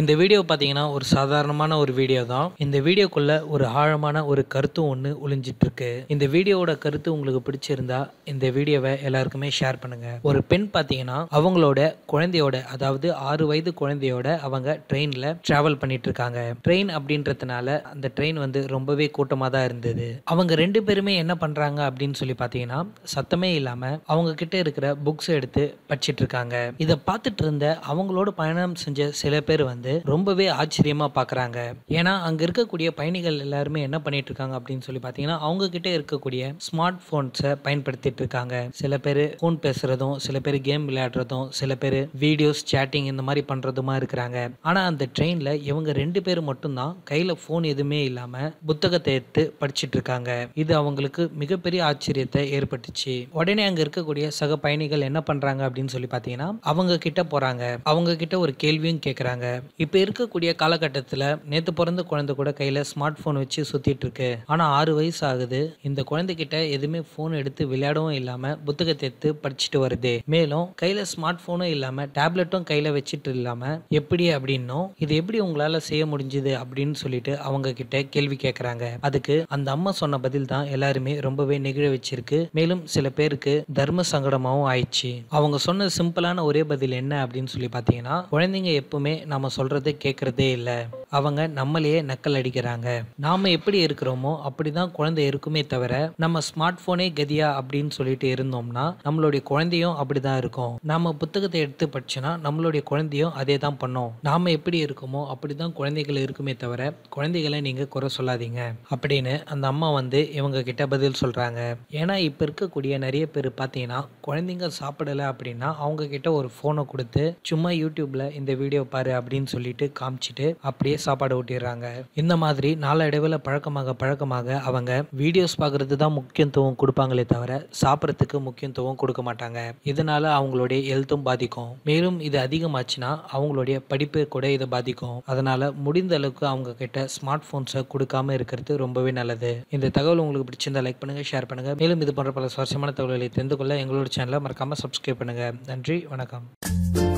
இந்த வீடியோ பார்த்தீங்கன்னா ஒரு சாதாரணமான ஒரு வீடியோ தான் இந்த வீடியோக்குள்ள ஒரு ஆழமான ஒரு கருத்து ஒன்று ஒளிஞ்சிட்டு இருக்கு இந்த வீடியோவோட கருத்து உங்களுக்கு பிடிச்சிருந்தா இந்த வீடியோவை எல்லாருக்குமே ஷேர் பண்ணுங்க ஒரு பெண் பார்த்தீங்கன்னா அவங்களோட குழந்தையோட அதாவது ஆறு வயது குழந்தையோட அவங்க ட்ரெயினில் டிராவல் பண்ணிட்டு இருக்காங்க ட்ரெயின் அப்படின்றதுனால அந்த ட்ரெயின் வந்து ரொம்பவே கூட்டமாக தான் இருந்தது அவங்க ரெண்டு பேருமே என்ன பண்றாங்க அப்படின்னு சொல்லி பார்த்தீங்கன்னா சத்தமே இல்லாமல் அவங்க கிட்ட இருக்கிற புக்ஸ் எடுத்து படிச்சிட்டு இருக்காங்க இதை பார்த்துட்டு இருந்த அவங்களோட பயணம் செஞ்ச சில பேர் வந்து வந்து ரொம்பவே ஆச்சரியமாக பார்க்குறாங்க ஏன்னா அங்கே இருக்கக்கூடிய பயணிகள் எல்லாருமே என்ன பண்ணிட்டு இருக்காங்க அப்படின்னு சொல்லி பார்த்தீங்கன்னா அவங்க கிட்ட இருக்கக்கூடிய ஸ்மார்ட் ஃபோன்ஸை பயன்படுத்திட்டு இருக்காங்க சில பேர் ஃபோன் பேசுறதும் சில பேர் கேம் விளையாடுறதும் சில பேர் வீடியோஸ் சேட்டிங் இந்த மாதிரி பண்ணுறதுமா இருக்கிறாங்க ஆனால் அந்த ட்ரெயினில் இவங்க ரெண்டு பேர் மட்டும்தான் கையில் ஃபோன் எதுவுமே இல்லாமல் புத்தகத்தை எடுத்து படிச்சுட்டு இருக்காங்க இது அவங்களுக்கு மிகப்பெரிய ஆச்சரியத்தை ஏற்பட்டுச்சு உடனே அங்கே இருக்கக்கூடிய சக பயணிகள் என்ன பண்ணுறாங்க அப்படின்னு சொல்லி பார்த்தீங்கன்னா அவங்க கிட்ட போகிறாங்க அவங்க கிட்ட ஒரு கேள்வியும் கேட்குறாங்க இப்போ இருக்கக்கூடிய காலகட்டத்தில் நேற்று பிறந்த குழந்தை கூட கையில் ஸ்மார்ட் ஃபோன் வச்சு சுற்றிட்டு இருக்கு ஆனால் ஆறு வயசு ஆகுது இந்த குழந்தைகிட்ட எதுவுமே ஃபோன் எடுத்து விளையாடவும் இல்லாமல் புத்தகத்தை எடுத்து படிச்சுட்டு வருது மேலும் கையில் ஸ்மார்ட் ஃபோனும் இல்லாமல் டேப்லெட்டும் கையில் வச்சுட்டு இல்லாமல் எப்படி அப்படின்னும் இது எப்படி உங்களால் செய்ய முடிஞ்சுது அப்படின்னு சொல்லிட்டு அவங்க கிட்ட கேள்வி கேட்குறாங்க அதுக்கு அந்த அம்மா சொன்ன பதில் தான் எல்லாருமே ரொம்பவே நெகிழ வச்சிருக்கு மேலும் சில பேருக்கு தர்ம சங்கடமாகவும் ஆயிடுச்சு அவங்க சொன்ன சிம்பிளான ஒரே பதில் என்ன அப்படின்னு சொல்லி பார்த்தீங்கன்னா குழந்தைங்க எப்பவுமே நம்ம சொல்ல சொல்கிறதே கேட்குறதே இல்லை அவங்க நம்மளையே நக்கல் அடிக்கிறாங்க நாம எப்படி இருக்கிறோமோ அப்படிதான் குழந்தை இருக்குமே தவிர நம்ம ஸ்மார்ட் போனே கதியா அப்படின்னு சொல்லிட்டு இருந்தோம்னா நம்மளுடைய குழந்தையும் அப்படிதான் இருக்கும் நாம புத்தகத்தை எடுத்து படிச்சோன்னா நம்மளுடைய குழந்தையும் அதே தான் பண்ணோம் நாம எப்படி இருக்கோமோ அப்படிதான் குழந்தைகள் இருக்குமே தவிர குழந்தைகளை நீங்க குறை சொல்லாதீங்க அப்படின்னு அந்த அம்மா வந்து இவங்க கிட்ட பதில் சொல்றாங்க ஏன்னா இப்ப இருக்கக்கூடிய நிறைய பேர் பார்த்தீங்கன்னா குழந்தைங்க சாப்பிடல அப்படின்னா அவங்க கிட்ட ஒரு போனை கொடுத்து சும்மா யூடியூப்ல இந்த வீடியோ பாரு அப்படின்னு சொல்லிட்டு காமிச்சிட்டு அப்படியே சாப்பாடு ஊட்டிடுறாங்க இந்த மாதிரி நாளடைவில் பழக்கமாக பழக்கமாக அவங்க வீடியோஸ் பார்க்குறது தான் முக்கியத்துவம் கொடுப்பாங்களே தவிர சாப்பிட்றதுக்கு முக்கியத்துவம் கொடுக்க மாட்டாங்க இதனால அவங்களுடைய ஹெல்த்தும் பாதிக்கும் மேலும் இது அதிகமாச்சுன்னா அவங்களுடைய படிப்பு கூட இதை பாதிக்கும் அதனால முடிந்த அளவுக்கு அவங்க கிட்ட ஸ்மார்ட் போன்ஸை கொடுக்காம இருக்கிறது ரொம்பவே நல்லது இந்த தகவல் உங்களுக்கு பிடிச்சிருந்தா லைக் பண்ணுங்க ஷேர் பண்ணுங்க மேலும் இது போன்ற பல சுவாரஸ்யமான தகவல்களை தெரிந்து கொள்ள எங்களோட சேனலை மறக்காம சப்ஸ்கிரைப் பண்ணுங்க நன்றி வணக்கம்